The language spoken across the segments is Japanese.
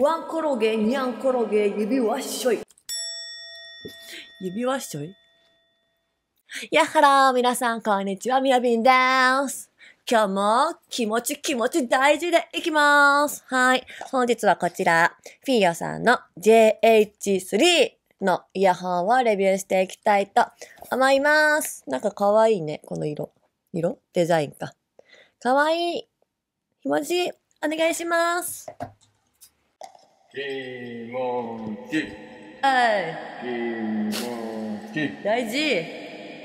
ワンコロゲ、ニャンコロゲ、指輪っしょい。指輪っしょいやっはらー、皆さん、こんにちは、みやびんでーす。今日も気持ち気持ち大事でいきまーす。はい。本日はこちら、フィーヨさんの JH3 のイヤホンをレビューしていきたいと思います。なんか可愛いね、この色。色デザインか。可愛いい。気持ち、いい。お願いします。気持ちはい。気持ち大事。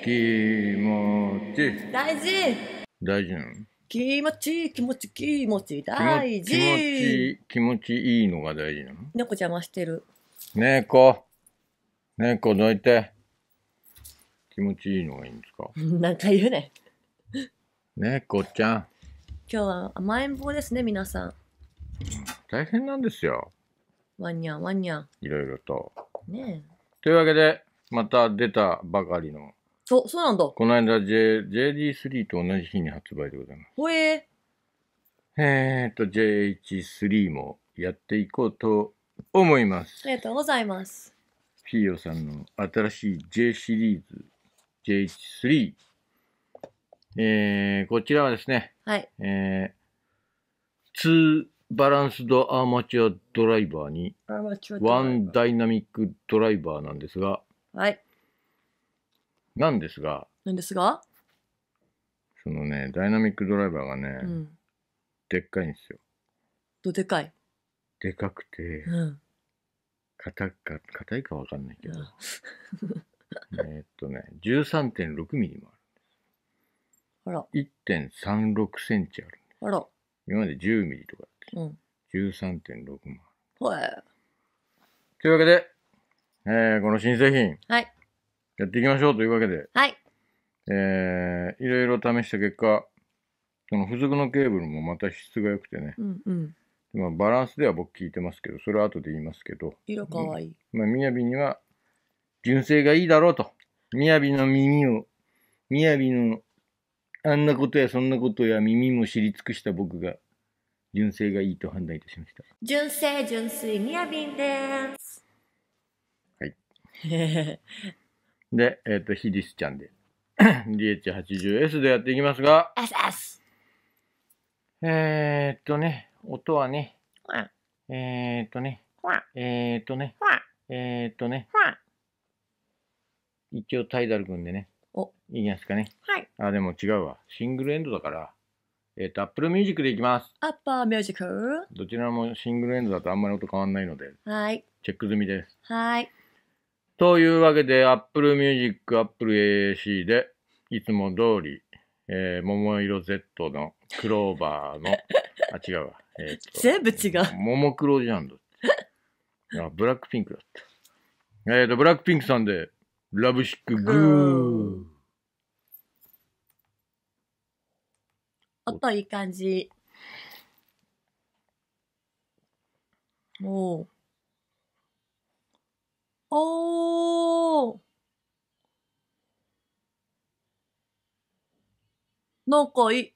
気持ち大事。大事なの気持ち気持ち気持ち大事。気持ち気持ちいいのが大事なの猫邪魔してる。猫。猫どいて。気持ちいいのがいいんですか なんか言うね。猫ちゃん。今日は甘えん坊ですね、皆さん。大変なんですよ。ワンニャンワンニャン。いろいろと。ねえ。というわけで、また出たばかりの、そう、そうなんだ。この間 J、JD3 と同じ日に発売でございます。ほええーっと、JH3 もやっていこうと思います。ありがとうございます。ピーヨさんの新しい J シリーズ JH3、えー、こちらはですね、はい。えー、バランスドアーマチュアドライバーに、ワンダイナミックドライバーなんですが、はい。なんですが、なんですがそのね、ダイナミックドライバーがね、うん、でっかいんですよ。どでかいでかくて、硬、うん、か、硬いかわかんないけど、えっとね、13.6ミリもある。あら。1.36センチある。あら。今まで10ミリとかうん。13.6万。ほえ。というわけで、えーこの新製品、はい。やっていきましょうというわけで、はい。えーいろいろ試した結果、その付属のケーブルもまた質が良くてね、うんうん。まあ、バランスでは僕聞いてますけど、それは後で言いますけど、色かわいい。まあ、みやびには、純正がいいだろうと。みやびの耳を、みやびの、あんなことやそんなことや耳も知り尽くした僕が、純正がいいと判断いたしました。純正、純粋、みやびんです。はい。で、えっ、ー、と、ヒディスちゃんで、DH80S でやっていきますが、SS! えっとね、音はね、えっとね、えっとね、えっとね、一応タイダル君でね、いいんですかね。はい。あ、でも違うわ。シングルエンドだから、えっ、と、Apple Music でいきます。アッパーミュージックどちらもシングルエンドだとあんまり音変わんないので、はい。チェック済みです。はい。というわけで、Apple Music、Apple AAC で、いつも通り、えー、桃色 Z のクローバーの、あ、違うわ。えー全部違う。桃黒ジャンド。あ、ブラックピンクだった。えーと、ブラックピンクさんで、ラブシックグー。音いい感じ。おお。おー。なんかい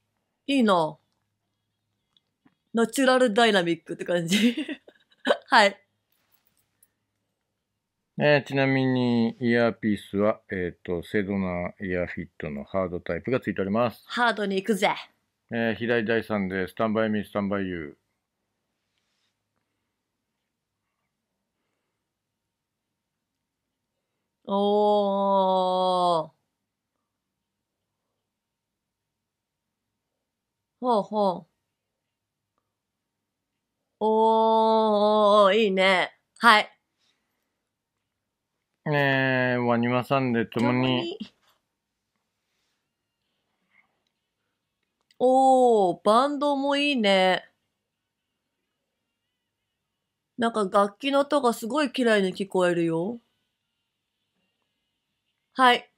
い、いいな。ナチュラルダイナミックって感じ。はい。えー、ちなみに、イヤーピースは、えっ、ー、と、セドナイヤーフィットのハードタイプが付いております。ハードに行くぜ。えー、平大さんで、スタンバイミー、スタンバイユー。おー。ほうほう。おー、いいね。はい。えー、ワニマさんで共に。おー、バンドもいいね。なんか楽器の音がすごい嫌いに聞こえるよ。はい。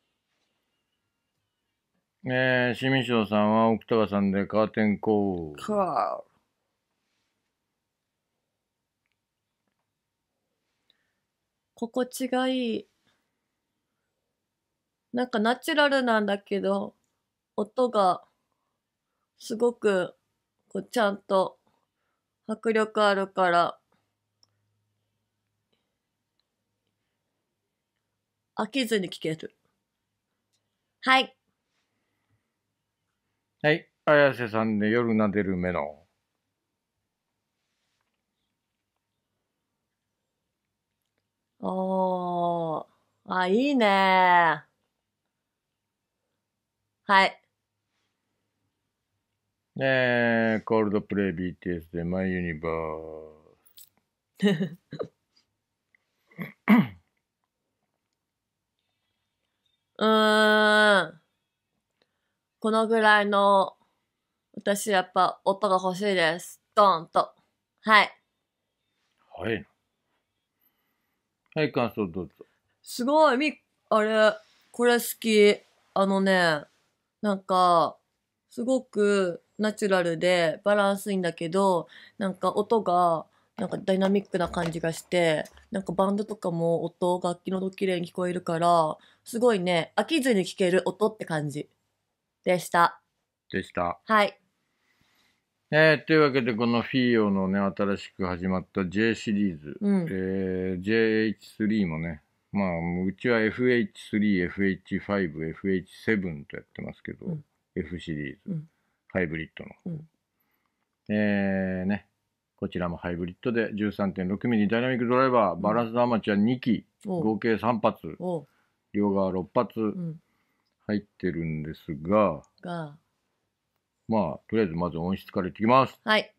えー、清水さんは奥高さんでカーテンコール。カー心地がいい。なんかナチュラルなんだけど、音がすごく、こう、ちゃんと迫力あるから、飽きずに聞ける。はい。はい。綾瀬さんで夜なでる目の。おー。あ、いいねはい。ねえ、コールドプレイ BTS でマイユニバース。うーん。このぐらいの、私やっぱ音が欲しいです。ドーンと。はい。はい。はい、感想どうぞ。すごい、み、あれ、これ好き。あのね、なんか、すごく、ナチュラルでバランスいいんだけど、なんか音が、なんかダイナミックな感じがして、なんかバンドとかも音、楽器の音綺麗に聞こえるから、すごいね、飽きずに聴ける音って感じでした。でした。はい。えー、というわけで、このフィーオのね、新しく始まった J シリーズ、うん、えー、JH3 もね、まあ、うちは FH3、FH5、FH7 とやってますけど、うん、F シリーズ。うんハイブリッドの。うん、えー、ね、こちらもハイブリッドで 13.6mm ダイナミックドライバー、バランスドアマチュア2機、合計3発、両側6発入ってるんですが、まあ、とりあえずまず音質からいってきます。はい。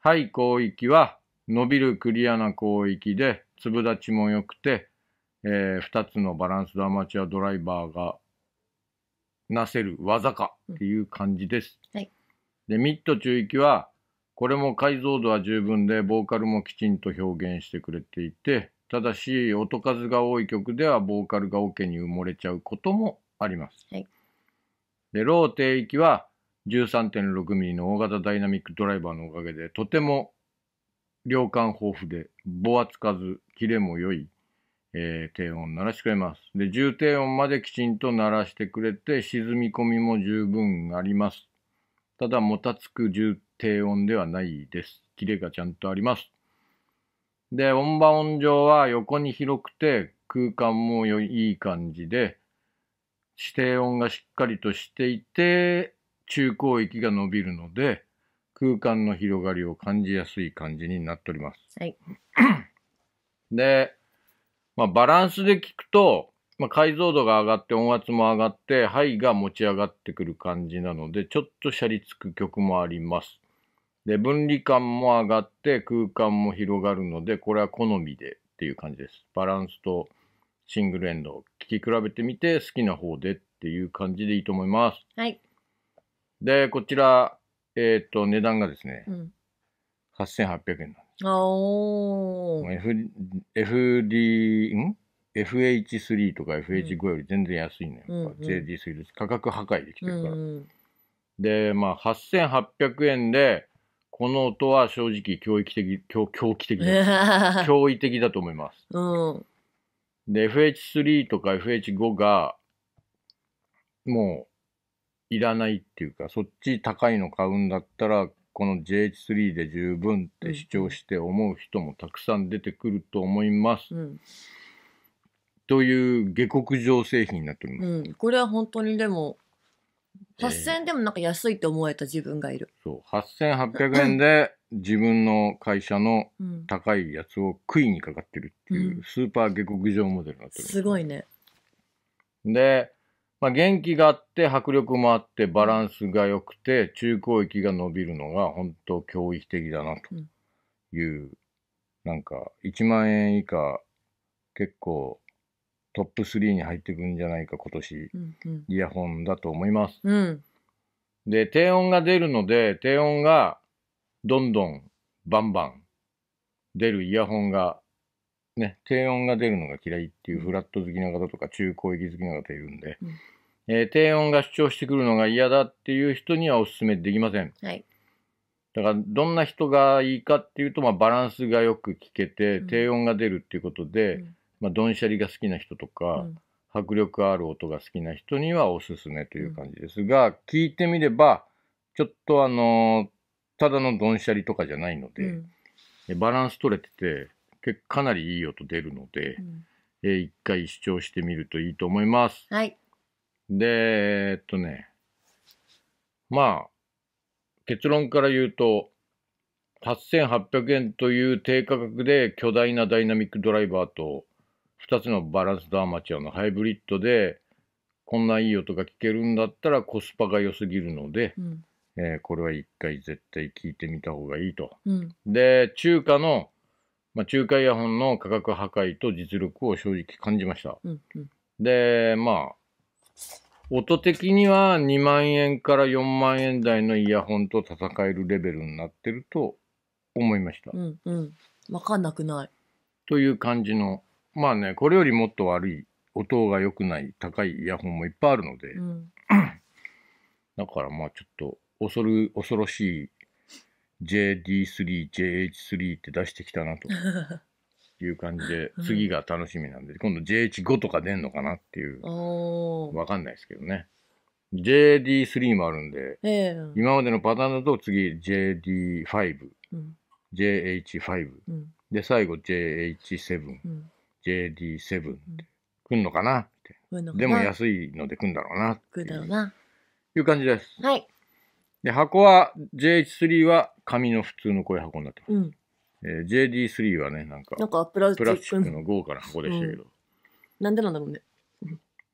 はい、広域は、伸びるクリアな広域で、粒立ちも良くて、えー、2つのバランスドアマチュアドライバーがなせる技かっていう感じです。はい、で、ミッド中域は、これも解像度は十分で、ボーカルもきちんと表現してくれていて、ただし、音数が多い曲ではボーカルがオケに埋もれちゃうこともあります。はい、で、ロー低域は 13.6mm の大型ダイナミックドライバーのおかげで、とても量感豊富で、ボアつかず、キレも良い、えー、低音鳴らしてくれます。で、重低音まできちんと鳴らしてくれて、沈み込みも十分あります。ただ、もたつく重低音ではないです。キレがちゃんとあります。で、音場音上は横に広くて、空間もいい感じで、指定音がしっかりとしていて、中高域が伸びるので、空間の広がりを感じやすい感じになっております。はい。で、まあ、バランスで聞くと、まあ、解像度が上がって音圧も上がって、肺が持ち上がってくる感じなので、ちょっとシャリつく曲もあります。で、分離感も上がって空間も広がるので、これは好みでっていう感じです。バランスとシングルエンドを聴き比べてみて好きな方でっていう感じでいいと思います。はい。で、こちら、えっ、ー、と、値段がですね、うん、8800円なんです。あおー。F、FD、ん ?FH3 とか FH5 より全然安いね、うん、JD3 です。価格破壊できてるから。うん、で、まあ、8800円で、この音は正直驚異的、教教育的だ。驚異的だと思います。うん。で、FH3 とか FH5 が、もう、いらないっていうか、そっち高いの買うんだったら、この JH3 で十分って主張して思う人もたくさん出てくると思います。うん、という下克上製品になっております、うん、これは本当にでも8000円でもなんか安いと思えた自分がいる、えー、そう8800円で 自分の会社の高いやつを食いにかかってるっていうスーパー下克上モデルになってるす、うん、すごいねでまあ、元気があって迫力もあってバランスが良くて中高域が伸びるのが本当驚異的だなという、うん、なんか1万円以下結構トップ3に入ってくんじゃないか今年、うんうん、イヤホンだと思います。うん、で低音が出るので低音がどんどんバンバン出るイヤホンがね低音が出るのが嫌いっていうフラット好きな方とか中高域好きな方いるんで、うんえー、低音が主張してくるのが嫌だっていう人にはお勧めできません。はい、だからどんな人がいいかっていうと、まあ、バランスがよく聞けて、うん、低音が出るっていうことで、うん、まあ、どんしゃりが好きな人とか、うん、迫力ある音が好きな人にはおすすめという感じですが、聞いてみればちょっとあのー、ただのどんしゃりとかじゃないので、うん、バランス取れててかなりいい音出るので、うん、えー、一回主張してみるといいと思います。はいで、えっとね、まあ、結論から言うと、8800円という低価格で巨大なダイナミックドライバーと2つのバランスドアマチュアのハイブリッドでこんないい音が聞けるんだったらコスパが良すぎるので、うん、えー、これは一回絶対聞いてみた方がいいと。うん、で中華の、まあ、中華イヤホンの価格破壊と実力を正直感じました。うんうん、でまあ音的には2万円から4万円台のイヤホンと戦えるレベルになってると思いました。うんうん。わかんなくない。という感じの、まあね、これよりもっと悪い、音が良くない高いイヤホンもいっぱいあるので、うん。だからまあちょっと恐る恐ろしい JD3、JH3 って出してきたなと ていう感じで、次が楽しみなんで、今度 JH5 とか出んのかなっていう、わかんないですけどね。JD3 もあるんで、えー、今までのパターンだと次 JD5、うん、JH5、うん、で、最後 JH7、うん、JD7 って、くんのかなって。でも安いのでくんだろうなっていう。だろうな。いう感じです。はい。で、箱は、JH3 は紙の普通のこういう箱になってます。うんえー、JD3 はね、なんか、なんかプラスチックの豪華な箱でしたけど。な、うんでなんだろうね。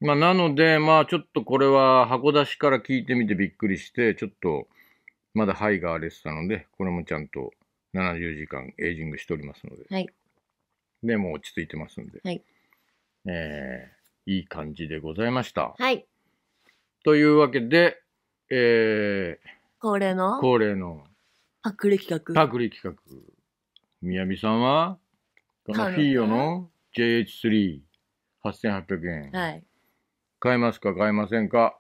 まあ、なので、まあ、ちょっとこれは箱出しから聞いてみてびっくりして、ちょっと、まだイが荒れてたので、これもちゃんと70時間エイジングしておりますので。はい。で、もう落ち着いてますんで。はい。えー、いい感じでございました。はい。というわけで、えー、恒例の恒例の。パクリ企画。パクリ企画。みやびさんは、このフィーヨの JH3、8800円。はい。買いますか、買いませんか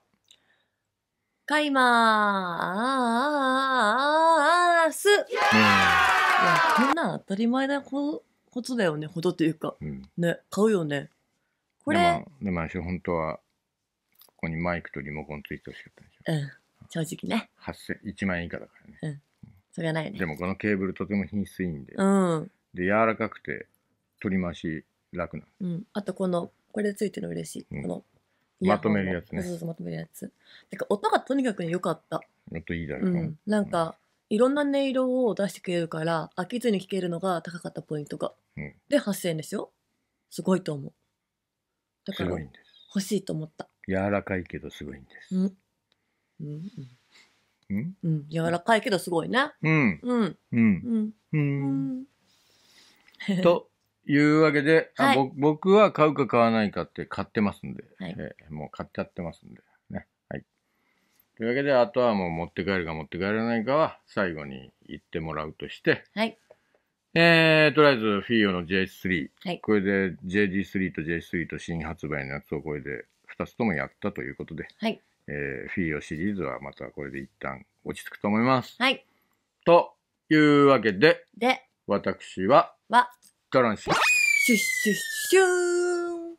買いまーす、いやこんな当たり前なことだよね、ほどというか。うん、ね、買うよね。これ、でも、でも私本当は、ここにマイクとリモコンついてほしかったんでしょ。うん、正直ね。8000、1万円以下だからね。うん。それはないねでもこのケーブルとても品質いいんで、うんで柔らかくて取り回し楽なうん、あとこのこれついてるの嬉しい、うんこのまとめるやつねそうそうまとめるやつなんか音がとにかく良かった音いいだろううなん、なんか、いろんな音色を出してくれるから飽きずに聴けるのが高かったポイントが、うんで8000円ですよすごいと思うだからごいんで欲しいと思った柔らかいけどすごいんです、うんうんうんうんうん、柔らかいけどすごいね。うん。うん。うん。うん。というわけで、はい、僕は買うか買わないかって買ってますんで、はい、えー、もう買っちゃってますんで、ね。はい。というわけで、あとはもう持って帰るか持って帰らないかは最後に言ってもらうとして、はい。えー、とりあえずフィーヨの JH3、はい、これで JG3 と JH3 と新発売のやつをこれで2つともやったということで、はい、えー、フィーヨシリーズはまたこれで一旦落ち着くと思います。はい。というわけで、で、私は、は、トランシシュッシュッシューン。う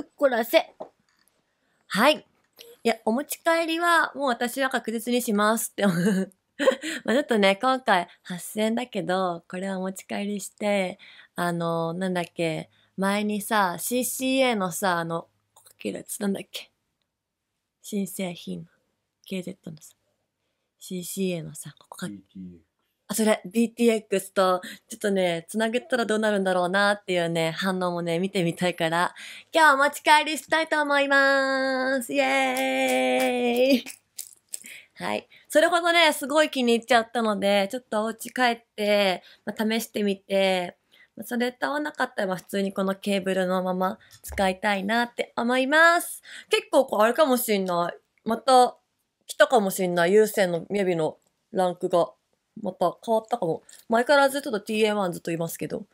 っこらせ。はい。いや、お持ち帰りは、もう私は確実にしますって思う。まあちょっとね、今回8000円だけど、これはお持ち帰りして、あの、なんだっけ、前にさ、CCA のさ、あの、こけるやつなんだっけ、新製品の KZ のさ CCA のさここか BTX あそれ BTX とちょっとねつなげたらどうなるんだろうなっていうね反応もね見てみたいから今日お持ち帰りしたいと思いますイエーイはいそれほどねすごい気に入っちゃったのでちょっとお家帰って、まあ、試してみてそれと合わなかったら普通にこのケーブルのまま使いたいなって思います。結構こうあれかもしんない。また来たかもしんない。有線の指のランクが。また変わったかも。前からずっと TA1 ずっといますけど。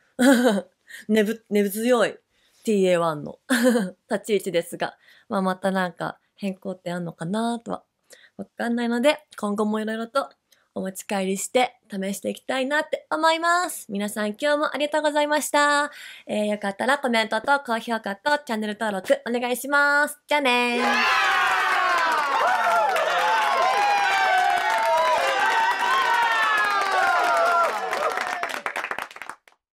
ね ぶ、ね強い TA1 の 立ち位置ですが。まあ、またなんか変更ってあんのかなとは。わかんないので、今後もいろいろとお持ち帰りして試していきたいなって思います。皆さん今日もありがとうございました。えー、よかったらコメントと高評価とチャンネル登録お願いします。じゃあねー。